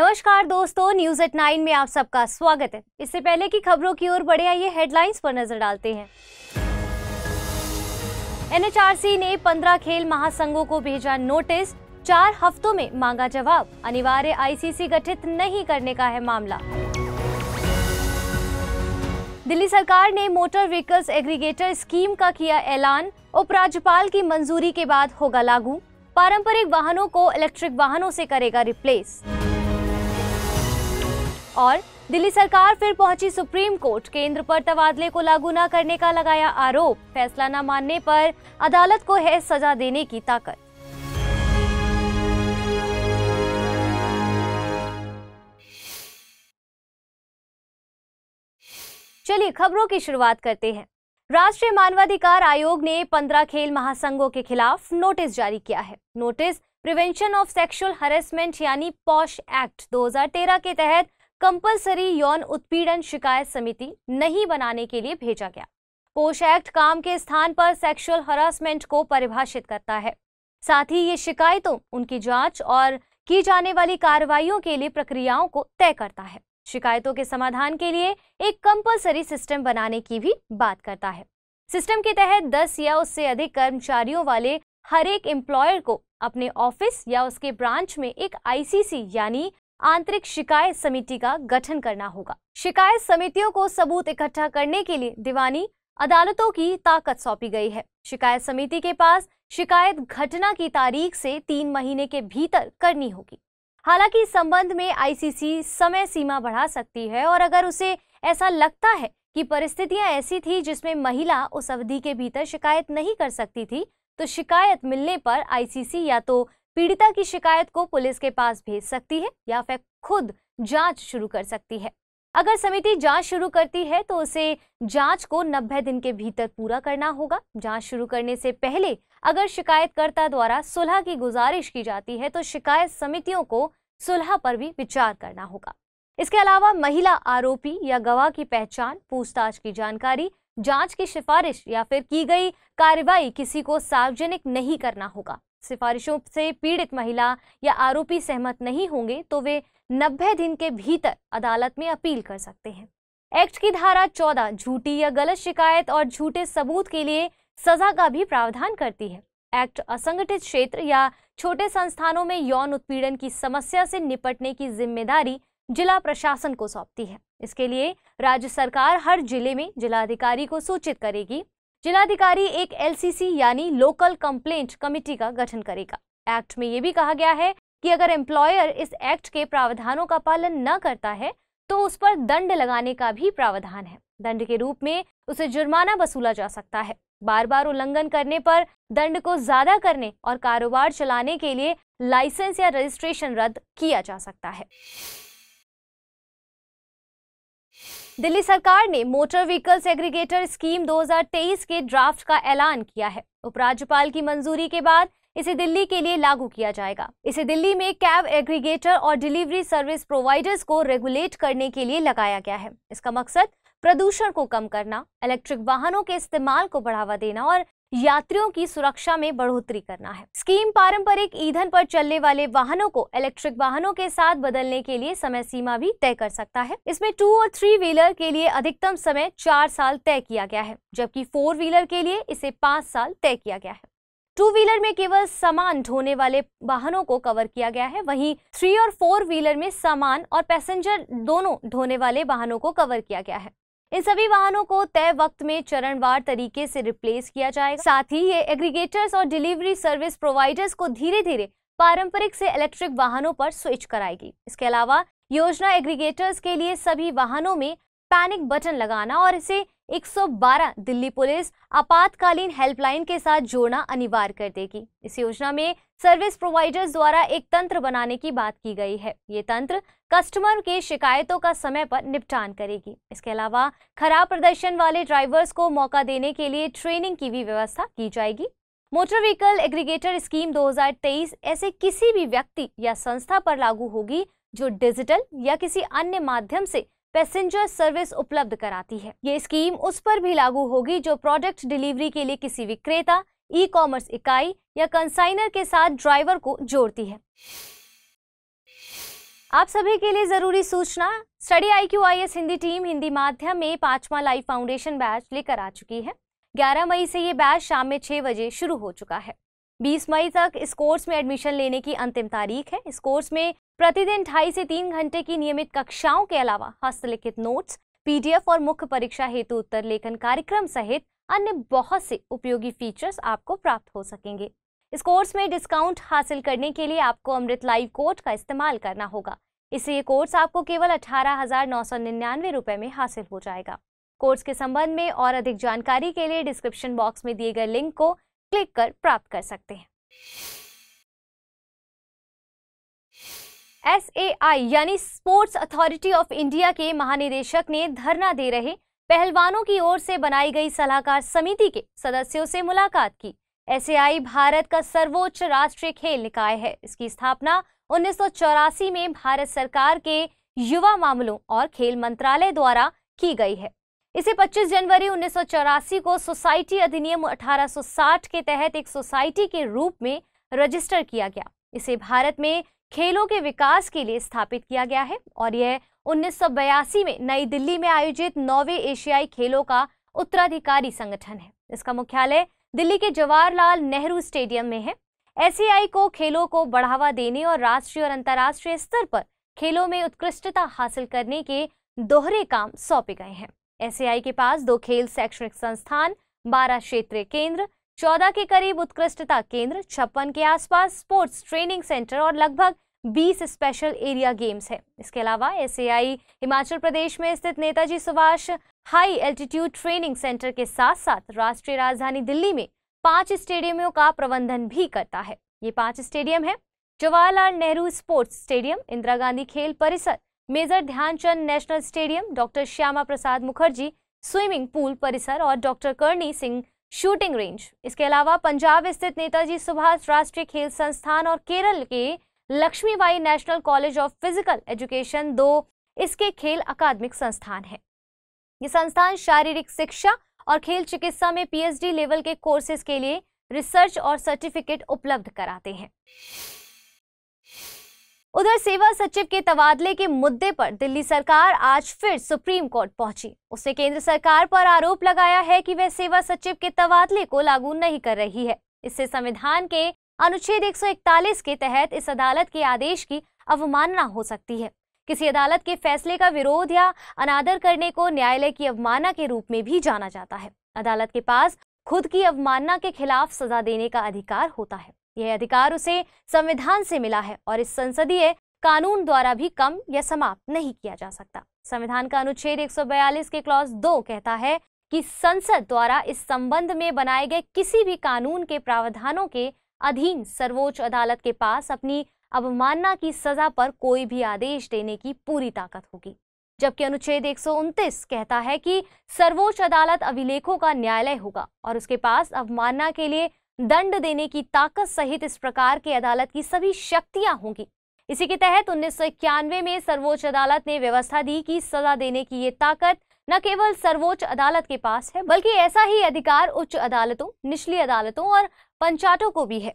नमस्कार दोस्तों news at nine में आप सबका स्वागत है इससे पहले की खबरों की ओर बढ़े आइए हेडलाइंस पर नजर डालते हैं एनएचआरसी ने 15 खेल महासंघों को भेजा नोटिस चार हफ्तों में मांगा जवाब अनिवार्य आईसीसी गठित नहीं करने का है मामला दिल्ली सरकार ने मोटर व्हीकल्स एग्रीगेटर स्कीम का किया ऐलान उपराज्यपाल की मंजूरी के बाद होगा लागू पारंपरिक वाहनों को इलेक्ट्रिक वाहनों से करेगा रिप्लेस और दिल्ली सरकार फिर पहुंची सुप्रीम कोर्ट केंद्र पर तबादले को लागू न करने का लगाया आरोप फैसला न मानने पर अदालत को है सजा देने की ताकत चलिए खबरों की शुरुआत करते हैं राष्ट्रीय मानवाधिकार आयोग ने 15 खेल महासंघों के खिलाफ नोटिस जारी किया है notice prevention of sexual harassment यानी पॉश एक्ट 2013 के तहत कंपलसरी यौन उत्पीड़न शिकायत समिति नहीं बनाने के लिए भेजा गया पोश एक्ट काम के स्थान पर सेक्सुअल हरासमेंट को परिभाषित करता है साथ ही ये शिकायतों उनकी जांच और की जाने वाली कार्रवाइयों के लिए प्रक्रियाओं को तय करता है शिकायतों के समाधान के लिए एक कंपलसरी सिस्टम बनाने की भी बात करता है सिस्टम के तहत 10 या उससे अधिक कर्मचारियों वाले हर एक एम्प्लॉयर को अपने ऑफिस या उसके ब्रांच में एक आईसीसी यानी आंतरिक शिकायत समिति का गठन करना होगा शिकायत समितियों को सबूत इकट्ठा करने के लिए दीवानी अदालतों की ताकत सौंपी गई है शिकायत समिति के पास शिकायत घटना की तारीख से तीन महीने के भीतर करनी होगी हालांकि इस संबंध में आईसीसी समय सीमा बढ़ा सकती है और अगर उसे ऐसा लगता है कि परिस्थितियां ऐसी थी जिसमें महिला उस अवधि के भीतर शिकायत नहीं कर सकती थी तो शिकायत मिलने पर आईसीसी या तो पीड़िता की शिकायत को पुलिस के पास भेज सकती है या फिर खुद जांच शुरू कर सकती है अगर समिति जांच शुरू करती है तो उसे जांच को 90 दिन के भीतर पूरा करना होगा जांच शुरू करने से पहले अगर शिकायतकर्ता द्वारा सुलह की गुजारिश की जाती है तो शिकायत समितियों को सुलह पर भी विचार करना होगा इसके अलावा महिला आरोपी या गवाह की पहचान पूछताछ की जानकारी जांच की सिफारिश या फिर की गई कार्रवाई किसी को सार्वजनिक नहीं करना होगा सिफारिशों से पीड़ित महिला या आरोपी सहमत नहीं होंगे तो वे 90 दिन के भीतर अदालत में अपील कर सकते हैं एक्ट की धारा 14 झूठी या गलत शिकायत और झूठे सबूत के लिए सजा का भी प्रावधान करती है एक्ट असंगठित क्षेत्र या छोटे संस्थानों में यौन उत्पीड़न की समस्या से निपटने की जिम्मेदारी जिला प्रशासन को सौंपती है इसके लिए राज्य सरकार हर जिले में जिलाधिकारी को सूचित करेगी जिलाधिकारी एक एलसीसी यानी लोकल कंप्लेंट कमेटी का गठन करेगा एक्ट में ये भी कहा गया है कि अगर एम्प्लॉयर इस एक्ट के प्रावधानों का पालन न करता है तो उस पर दंड लगाने का भी प्रावधान है दंड के रूप में उसे जुर्माना वसूला जा सकता है बार बार उल्लंघन करने पर दंड को ज्यादा करने और कारोबार चलाने के लिए लाइसेंस या रजिस्ट्रेशन रद्द किया जा सकता है दिल्ली सरकार ने मोटर व्हीकल्स एग्रीगेटर स्कीम 2023 के ड्राफ्ट का ऐलान किया है उपराज्यपाल की मंजूरी के बाद इसे दिल्ली के लिए लागू किया जाएगा इसे दिल्ली में कैब एग्रीगेटर और डिलीवरी सर्विस प्रोवाइडर्स को रेगुलेट करने के लिए लगाया गया है इसका मकसद प्रदूषण को कम करना इलेक्ट्रिक वाहनों के इस्तेमाल को बढ़ावा देना और यात्रियों की सुरक्षा में बढ़ोतरी करना है स्कीम पारंपरिक ईंधन पर चलने वाले वाहनों को इलेक्ट्रिक वाहनों के साथ बदलने के लिए समय सीमा भी तय कर सकता है इसमें टू और थ्री व्हीलर के लिए अधिकतम समय चार साल तय किया गया है जबकि फोर व्हीलर के लिए इसे पाँच साल तय किया गया है टू व्हीलर में केवल सामान ढोने वाले वाहनों को कवर किया गया है वहीं थ्री और फोर व्हीलर में सामान और पैसेंजर दोनों ढोने वाले वाहनों को कवर किया गया है इन सभी वाहनों को तय वक्त में चरणवार तरीके से रिप्लेस किया जाएगा साथ ही ये एग्रीगेटर्स और डिलीवरी सर्विस प्रोवाइडर्स को धीरे धीरे पारंपरिक से इलेक्ट्रिक वाहनों पर स्विच कराएगी इसके अलावा योजना एग्रीगेटर्स के लिए सभी वाहनों में पैनिक बटन लगाना और इसे 112 दिल्ली पुलिस आपातकालीन हेल्पलाइन के साथ जोड़ना अनिवार्य कर देगी इस योजना में सर्विस प्रोवाइडर्स द्वारा एक तंत्र बनाने की बात की गई है ये तंत्र कस्टमर की शिकायतों का समय पर निपटान करेगी इसके अलावा खराब प्रदर्शन वाले ड्राइवर्स को मौका देने के लिए ट्रेनिंग की भी व्यवस्था की जाएगी मोटर व्हीकल एग्रीगेटर स्कीम 2023 ऐसे किसी भी व्यक्ति या संस्था पर लागू होगी जो डिजिटल या किसी अन्य माध्यम से पैसेंजर सर्विस उपलब्ध कराती है ये स्कीम उस पर भी लागू होगी जो प्रोडक्ट डिलीवरी के लिए किसी विक्रेता ई कॉमर्स इकाई या कंसाइनर के साथ ड्राइवर को जोड़ती है आप सभी के लिए जरूरी सूचना study I Q I S Hindi team Hindi माध्यम में पांचवा लाइव फाउंडेशन बैच लेकर आ चुकी है 11 मई से ये बैच शाम में 6 बजे शुरू हो चुका है 20 मई तक इस कोर्स में एडमिशन लेने की अंतिम तारीख है इस कोर्स में प्रतिदिन ढाई से तीन घंटे की नियमित कक्षाओं के अलावा हस्तलिखित नोट्स पीडीएफ और मुख्य परीक्षा हेतु उत्तर लेखन कार्यक्रम सहित अन्य बहुत से उपयोगी फीचर्स आपको प्राप्त हो सकेंगे इस कोर्स में डिस्काउंट हासिल करने के लिए आपको अमृत लाइव कोड का इस्तेमाल करना होगा इससे ये कोर्स आपको केवल अठारह हजार नौ सौ निन्यानवे में हासिल हो जाएगा कोर्स के संबंध में और अधिक जानकारी के लिए डिस्क्रिप्शन बॉक्स में दिए गए लिंक को क्लिक कर प्राप्त कर सकते हैं एस यानी स्पोर्ट्स अथॉरिटी ऑफ इंडिया के महानिदेशक ने धरना दे रहे पहलवानों की ओर से बनाई गई सलाहकार समिति के सदस्यों से मुलाकात की एसएआई भारत का सर्वोच्च राष्ट्रीय खेल निकाय है इसकी स्थापना उन्नीस में भारत सरकार के युवा मामलों और खेल मंत्रालय द्वारा की गई है इसे 25 जनवरी उन्नीस को सोसाइटी अधिनियम 1860 के तहत एक सोसाइटी के रूप में रजिस्टर किया गया इसे भारत में खेलों के विकास के लिए स्थापित किया गया है और यह उन्नीस में नई दिल्ली में आयोजित नौवे एशियाई खेलों का उत्तराधिकारी संगठन है इसका मुख्यालय दिल्ली के जवाहरलाल नेहरू स्टेडियम में है एसीआई को खेलों को बढ़ावा देने और राष्ट्रीय और अंतर्राष्ट्रीय स्तर पर खेलों में उत्कृष्टता हासिल करने के दोहरे काम सौंपे गए हैं एस के पास दो खेल शैक्षणिक संस्थान बारह क्षेत्रीय केंद्र चौदह के करीब उत्कृष्टता केंद्र छप्पन के आसपास स्पोर्ट्स ट्रेनिंग सेंटर और लगभग बीस स्पेशल एरिया गेम्स है इसके अलावा एस हिमाचल प्रदेश में स्थित Netaji Subhash high altitude training centre के साथ साथ राष्ट्रीय राजधानी दिल्ली में पांच स्टेडियमों का प्रबंधन भी करता है ये पांच स्टेडियम है जवाहरलाल नेहरू स्पोर्ट्स स्टेडियम इंदिरा गांधी खेल परिसर major Dhyanchand national stadium doctor Shyama Prasad Mukherjee swimming pool परिसर और doctor Karni Singh shooting range इसके अलावा पंजाब स्थित नेताजी सुभाष राष्ट्रीय खेल संस्थान और केरल के Lakshmibai national college of physical education दो इसके खेल अकादमिक संस्थान है ये संस्थान शारीरिक शिक्षा और खेल चिकित्सा में पीएचडी लेवल के कोर्सेज के लिए रिसर्च और सर्टिफिकेट उपलब्ध कराते हैं उधर सेवा सचिव के तबादले के मुद्दे पर दिल्ली सरकार आज फिर सुप्रीम कोर्ट पहुंची उसने केंद्र सरकार पर आरोप लगाया है कि वह सेवा सचिव के तबादले को लागू नहीं कर रही है इससे संविधान के अनुच्छेद 141 के तहत इस अदालत के आदेश की अवमानना हो सकती है किसी अदालत के फैसले का विरोध या अनादर करने को न्यायालय की अवमानना के रूप में भी जाना जाता है अदालत के पास खुद की अवमानना के खिलाफ सजा देने का अधिकार होता है यह अधिकार उसे संविधान से मिला है और इस संसदीय कानून द्वारा भी कम या समाप्त नहीं किया जा सकता संविधान का अनुच्छेद 142 के क्लॉज दो कहता है कि संसद द्वारा इस संबंध में बनाए गए किसी भी कानून के प्रावधानों के अधीन सर्वोच्च अदालत के पास अपनी अवमानना की सजा पर कोई भी आदेश देने की पूरी ताकत होगी जबकि अनुच्छेद एक कहता है कि सर्वोच्च अदालत अभिलेखों का न्यायालय होगा और उसके पास अवमानना के लिए दंड देने की ताकत सहित इस प्रकार की अदालत की सभी शक्तियां होंगी इसी के तहत उन्नीस में सर्वोच्च अदालत ने व्यवस्था दी कि सजा देने की ये ताकत न केवल सर्वोच्च अदालत के पास है बल्कि ऐसा ही अधिकार उच्च अदालतों निचली अदालतों और पंचायतों को भी है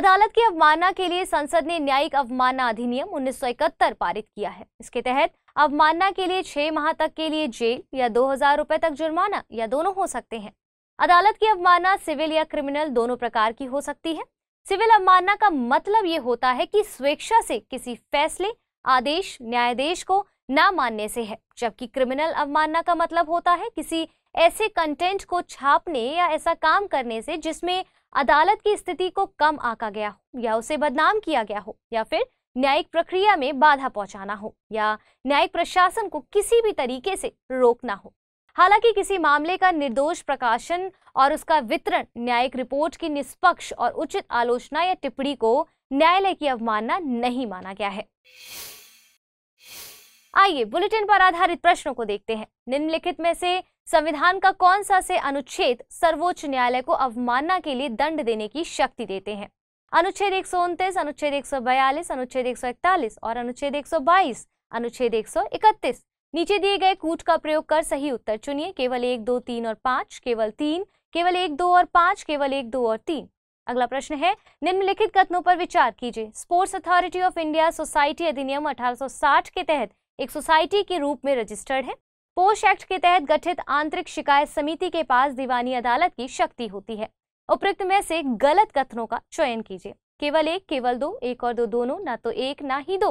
अदालत की अवमानना के लिए संसद ने न्यायिक अवमानना अधिनियम 1971 पारित किया है इसके तहत अवमानना के लिए छह माह तक के लिए जेल या दो हजार रुपए तक जुर्माना या दोनों हो सकते हैं अदालत की अवमानना सिविल या क्रिमिनल दोनों प्रकार की हो सकती है सिविल अवमानना का मतलब ये होता है कि स्वेच्छा से किसी फैसले आदेश न्यायाधीश को ना मानने से है जबकि क्रिमिनल अवमानना का मतलब होता है किसी ऐसे कंटेंट को छापने या ऐसा काम करने से जिसमें अदालत की स्थिति को कम आका गया हो या उसे बदनाम किया गया हो या फिर न्यायिक प्रक्रिया में बाधा पहुंचाना हो या न्यायिक प्रशासन को किसी भी तरीके से रोकना हो हालांकि किसी मामले का निर्दोष प्रकाशन और उसका वितरण न्यायिक रिपोर्ट की निष्पक्ष और उचित आलोचना या टिप्पणी को न्यायालय की अवमानना नहीं माना गया है आइए बुलेटिन पर आधारित प्रश्नों को देखते हैं निम्नलिखित में से संविधान का कौन सा से अनुच्छेद सर्वोच्च न्यायालय को अवमानना के लिए दंड देने की शक्ति देते हैं अनुच्छेद एक अनुच्छेद एक अनुच्छेद एक और अनुच्छेद एक अनुच्छेद एक नीचे दिए गए कूट का प्रयोग कर सही उत्तर चुनिए केवल एक दो तीन और पांच केवल तीन केवल एक दो और पांच केवल एक दो और तीन अगला प्रश्न है निम्नलिखित कथनों पर विचार कीजिए sports authority of India society अधिनियम 1860 के तहत एक सोसाइटी के रूप में रजिस्टर्ड है पोष एक्ट के तहत गठित आंतरिक शिकायत समिति के पास दीवानी अदालत की शक्ति होती है उपरोक्त में से गलत कथनों का चयन कीजिए केवल एक केवल दो एक और दो दोनों ना तो एक ना ही दो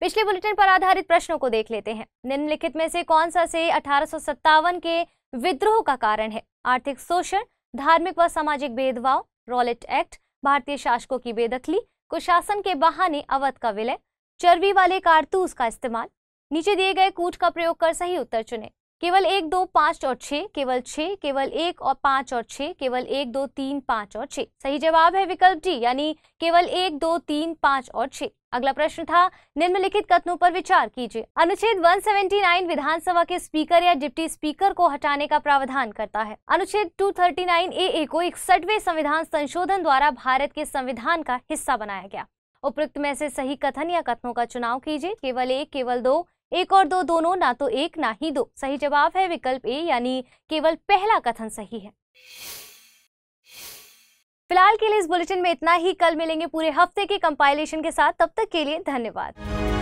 पिछले बुलेटिन पर आधारित प्रश्नों को देख लेते हैं निम्नलिखित में से कौन सा से अठारह के विद्रोह का कारण है आर्थिक शोषण धार्मिक व सामाजिक भेदभाव रॉलेट एक्ट भारतीय शासकों की बेदखली कुशासन के बहाने अवध का विलय चर्बी वाले कारतूस का इस्तेमाल नीचे दिए गए कूट का प्रयोग कर सही उत्तर चुने केवल एक दो पाँच और छह केवल छह केवल एक और पाँच और छह केवल एक दो तीन पाँच और छह सही जवाब है विकल्प डी यानी केवल एक दो तीन पाँच और छह अगला प्रश्न था निम्नलिखित कथनों पर विचार कीजिए अनुच्छेद 179 विधानसभा के स्पीकर या डिप्टी स्पीकर को हटाने का प्रावधान करता है अनुच्छेद 239 ए को इकसठवे संविधान संशोधन द्वारा भारत के संविधान का हिस्सा बनाया गया उपयुक्त में से सही कथन या कथनों का चुनाव कीजिए केवल एक केवल दो एक और दो दोनों ना तो एक ना ही दो सही जवाब है विकल्प ए यानी केवल पहला कथन सही है फिलहाल के लिए इस बुलेटिन में इतना ही कल मिलेंगे पूरे हफ्ते के कंपाइलेशन के साथ तब तक के लिए धन्यवाद